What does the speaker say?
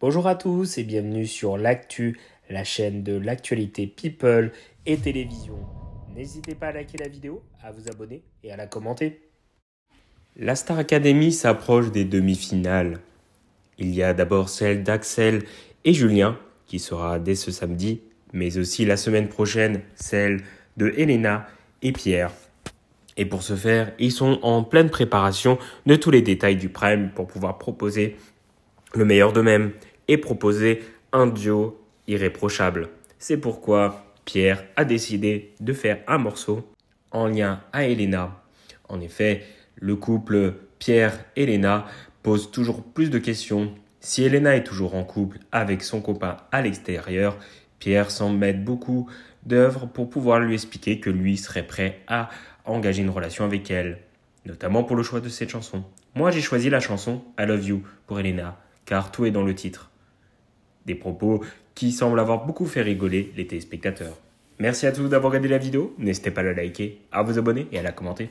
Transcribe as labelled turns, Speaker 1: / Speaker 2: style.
Speaker 1: Bonjour à tous et bienvenue sur l'actu, la chaîne de l'actualité people et télévision. N'hésitez pas à liker la vidéo, à vous abonner et à la commenter.
Speaker 2: La Star Academy s'approche des demi-finales. Il y a d'abord celle d'Axel et Julien, qui sera dès ce samedi, mais aussi la semaine prochaine celle de Elena et Pierre. Et pour ce faire, ils sont en pleine préparation de tous les détails du prime pour pouvoir proposer le meilleur d'eux-mêmes et proposer un duo irréprochable. C'est pourquoi Pierre a décidé de faire un morceau en lien à Elena. En effet, le couple Pierre-Elena pose toujours plus de questions. Si Elena est toujours en couple avec son copain à l'extérieur, Pierre semble mettre beaucoup d'œuvres pour pouvoir lui expliquer que lui serait prêt à engager une relation avec elle, notamment pour le choix de cette chanson. Moi j'ai choisi la chanson I Love You pour Elena, car tout est dans le titre. Des propos qui semblent avoir beaucoup fait rigoler les téléspectateurs. Merci à tous d'avoir regardé la vidéo, n'hésitez pas à la liker, à vous abonner et à la commenter.